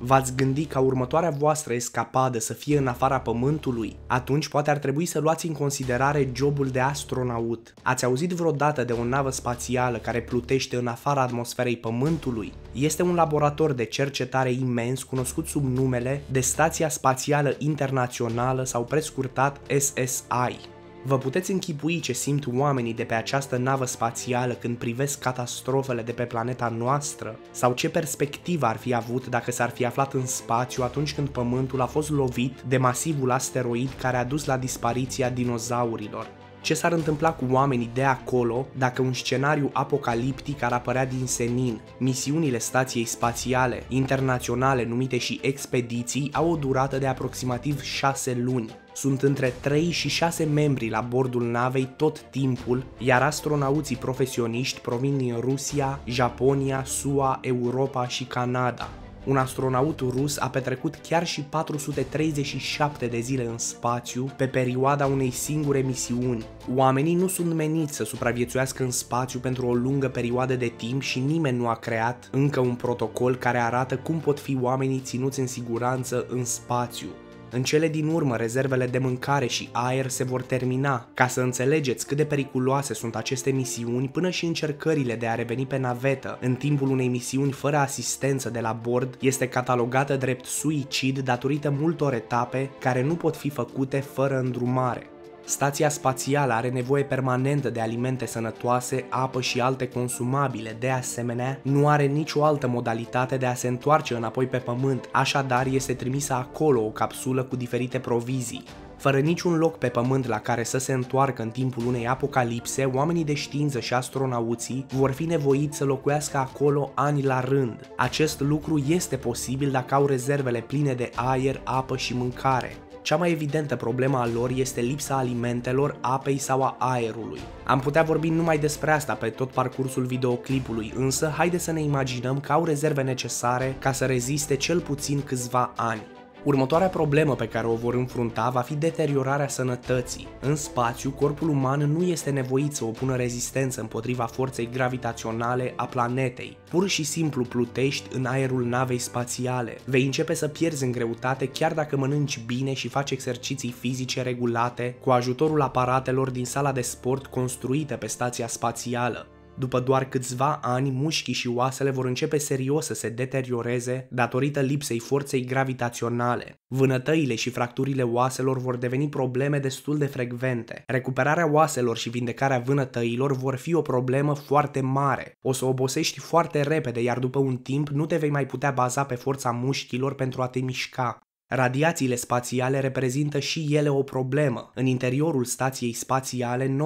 V-ați gândi ca următoarea voastră escapadă să fie în afara Pământului? Atunci poate ar trebui să luați în considerare jobul de astronaut. Ați auzit vreodată de o navă spațială care plutește în afara atmosferei Pământului? Este un laborator de cercetare imens cunoscut sub numele de Stația Spațială Internațională sau prescurtat SSI. Vă puteți închipui ce simt oamenii de pe această navă spațială când privesc catastrofele de pe planeta noastră? Sau ce perspectivă ar fi avut dacă s-ar fi aflat în spațiu atunci când Pământul a fost lovit de masivul asteroid care a dus la dispariția dinozaurilor? Ce s-ar întâmpla cu oamenii de acolo dacă un scenariu apocaliptic ar apărea din senin? Misiunile stației spațiale, internaționale numite și expediții, au o durată de aproximativ 6 luni. Sunt între 3 și 6 membri la bordul navei tot timpul, iar astronauții profesioniști provin din Rusia, Japonia, SUA, Europa și Canada un astronaut rus a petrecut chiar și 437 de zile în spațiu pe perioada unei singure misiuni. Oamenii nu sunt meniți să supraviețuiască în spațiu pentru o lungă perioadă de timp și nimeni nu a creat încă un protocol care arată cum pot fi oamenii ținuți în siguranță în spațiu. În cele din urmă, rezervele de mâncare și aer se vor termina. Ca să înțelegeți cât de periculoase sunt aceste misiuni până și încercările de a reveni pe navetă în timpul unei misiuni fără asistență de la bord este catalogată drept suicid datorită multor etape care nu pot fi făcute fără îndrumare. Stația spațială are nevoie permanentă de alimente sănătoase, apă și alte consumabile. De asemenea, nu are nicio altă modalitate de a se întoarce înapoi pe Pământ, așadar este trimisă acolo o capsulă cu diferite provizii. Fără niciun loc pe pământ la care să se întoarcă în timpul unei apocalipse, oamenii de știință și astronauții vor fi nevoiți să locuiască acolo ani la rând. Acest lucru este posibil dacă au rezervele pline de aer, apă și mâncare. Cea mai evidentă problemă a lor este lipsa alimentelor, apei sau a aerului. Am putea vorbi numai despre asta pe tot parcursul videoclipului, însă haide să ne imaginăm că au rezerve necesare ca să reziste cel puțin câțiva ani. Următoarea problemă pe care o vor înfrunta va fi deteriorarea sănătății. În spațiu, corpul uman nu este nevoit să opună rezistență împotriva forței gravitaționale a planetei. Pur și simplu plutești în aerul navei spațiale. Vei începe să pierzi în greutate chiar dacă mănânci bine și faci exerciții fizice regulate cu ajutorul aparatelor din sala de sport construite pe stația spațială. După doar câțiva ani, mușchii și oasele vor începe serios să se deterioreze datorită lipsei forței gravitaționale. Vânătăile și fracturile oaselor vor deveni probleme destul de frecvente. Recuperarea oaselor și vindecarea vânătăilor vor fi o problemă foarte mare. O să obosești foarte repede, iar după un timp nu te vei mai putea baza pe forța mușchilor pentru a te mișca. Radiațiile spațiale reprezintă și ele o problemă. În interiorul stației spațiale,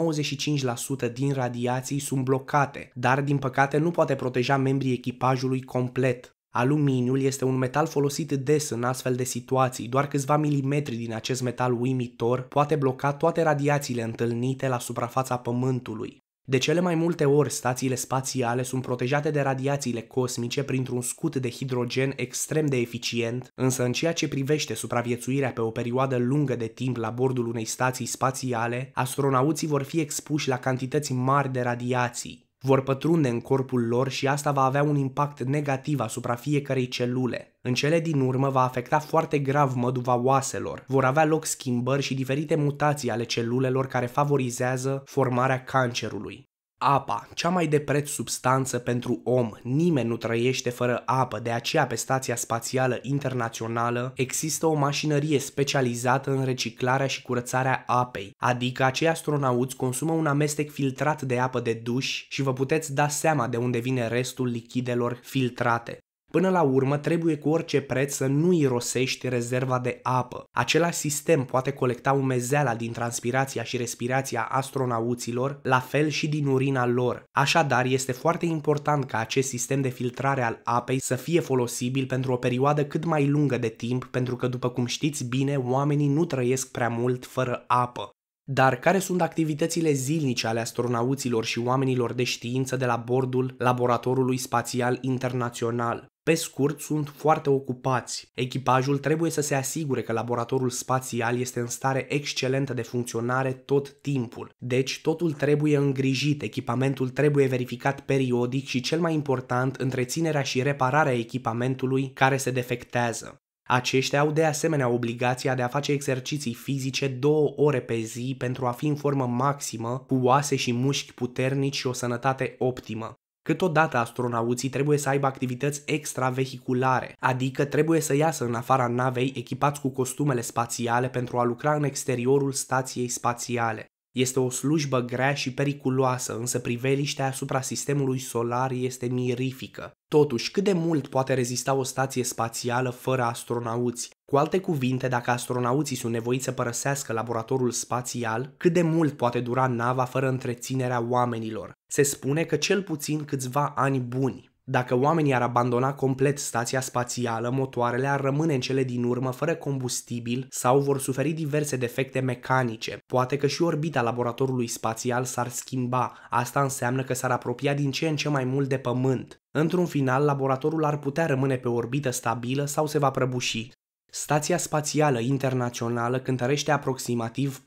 95% din radiații sunt blocate, dar din păcate nu poate proteja membrii echipajului complet. Aluminiul este un metal folosit des în astfel de situații, doar câțiva milimetri din acest metal uimitor poate bloca toate radiațiile întâlnite la suprafața Pământului. De cele mai multe ori, stațiile spațiale sunt protejate de radiațiile cosmice printr-un scut de hidrogen extrem de eficient, însă în ceea ce privește supraviețuirea pe o perioadă lungă de timp la bordul unei stații spațiale, astronauții vor fi expuși la cantități mari de radiații vor pătrunde în corpul lor și asta va avea un impact negativ asupra fiecarei celule. În cele din urmă va afecta foarte grav măduva oaselor. Vor avea loc schimbări și diferite mutații ale celulelor care favorizează formarea cancerului apa, cea mai de preț substanță pentru om. Nimeni nu trăiește fără apă, de aceea pe Stația Spațială Internațională există o mașinărie specializată în reciclarea și curățarea apei, adică acei astronauți consumă un amestec filtrat de apă de duș și vă puteți da seama de unde vine restul lichidelor filtrate. Până la urmă, trebuie cu orice preț să nu irosești rezerva de apă. Același sistem poate colecta umezeala din transpirația și respirația astronauților, la fel și din urina lor. Așadar, este foarte important ca acest sistem de filtrare al apei să fie folosibil pentru o perioadă cât mai lungă de timp, pentru că, după cum știți bine, oamenii nu trăiesc prea mult fără apă. Dar care sunt activitățile zilnice ale astronauților și oamenilor de știință de la bordul Laboratorului Spațial Internațional? Pe scurt, sunt foarte ocupați. Echipajul trebuie să se asigure că laboratorul spațial este în stare excelentă de funcționare tot timpul. Deci, totul trebuie îngrijit, echipamentul trebuie verificat periodic și, cel mai important, întreținerea și repararea echipamentului care se defectează. Aceștia au de asemenea obligația de a face exerciții fizice două ore pe zi pentru a fi în formă maximă, cu oase și mușchi puternici și o sănătate optimă. Câteodată astronauții trebuie să aibă activități extravehiculare, adică trebuie să iasă în afara navei echipați cu costumele spațiale pentru a lucra în exteriorul stației spațiale. Este o slujbă grea și periculoasă, însă priveliștea asupra sistemului solar este mirifică. Totuși, cât de mult poate rezista o stație spațială fără astronauți? Cu alte cuvinte, dacă astronauții sunt nevoiți să părăsească laboratorul spațial, cât de mult poate dura nava fără întreținerea oamenilor? se spune că cel puțin câțiva ani buni. Dacă oamenii ar abandona complet stația spațială, motoarele ar rămâne în cele din urmă fără combustibil sau vor suferi diverse defecte mecanice. Poate că și orbita laboratorului spațial s-ar schimba, asta înseamnă că s-ar apropia din ce în ce mai mult de Pământ. Într-un final, laboratorul ar putea rămâne pe orbită stabilă sau se va prăbuși. Stația Spațială Internațională cântărește aproximativ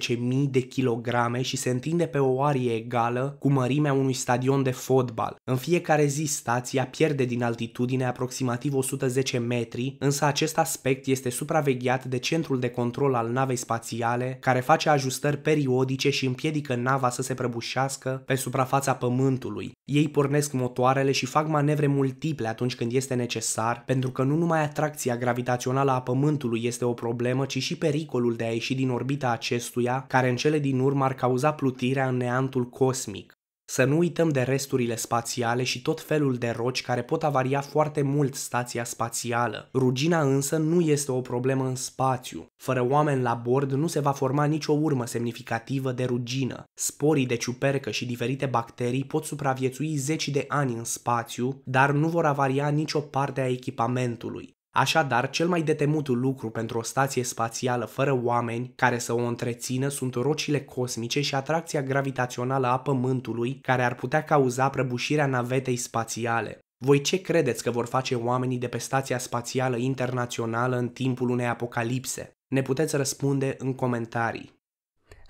417.000 de kilograme și se întinde pe o arie egală cu mărimea unui stadion de fotbal. În fiecare zi stația pierde din altitudine aproximativ 110 metri, însă acest aspect este supravegheat de centrul de control al navei spațiale, care face ajustări periodice și împiedică nava să se prăbușească pe suprafața Pământului. Ei pornesc motoarele și fac manevre multiple atunci când este necesar, pentru că nu numai atracția Atracția gravitațională a Pământului este o problemă, ci și pericolul de a ieși din orbita acestuia, care în cele din urmă ar cauza plutirea în neantul cosmic. Să nu uităm de resturile spațiale și tot felul de roci care pot avaria foarte mult stația spațială. Rugina însă nu este o problemă în spațiu. Fără oameni la bord nu se va forma nicio urmă semnificativă de rugină. Sporii de ciupercă și diferite bacterii pot supraviețui zeci de ani în spațiu, dar nu vor avaria nicio parte a echipamentului. Așadar, cel mai detemut lucru pentru o stație spațială fără oameni care să o întrețină sunt rocile cosmice și atracția gravitațională a Pământului care ar putea cauza prăbușirea navetei spațiale. Voi ce credeți că vor face oamenii de pe stația spațială internațională în timpul unei apocalipse? Ne puteți răspunde în comentarii.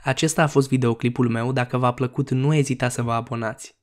Acesta a fost videoclipul meu, dacă v-a plăcut nu ezita să vă abonați.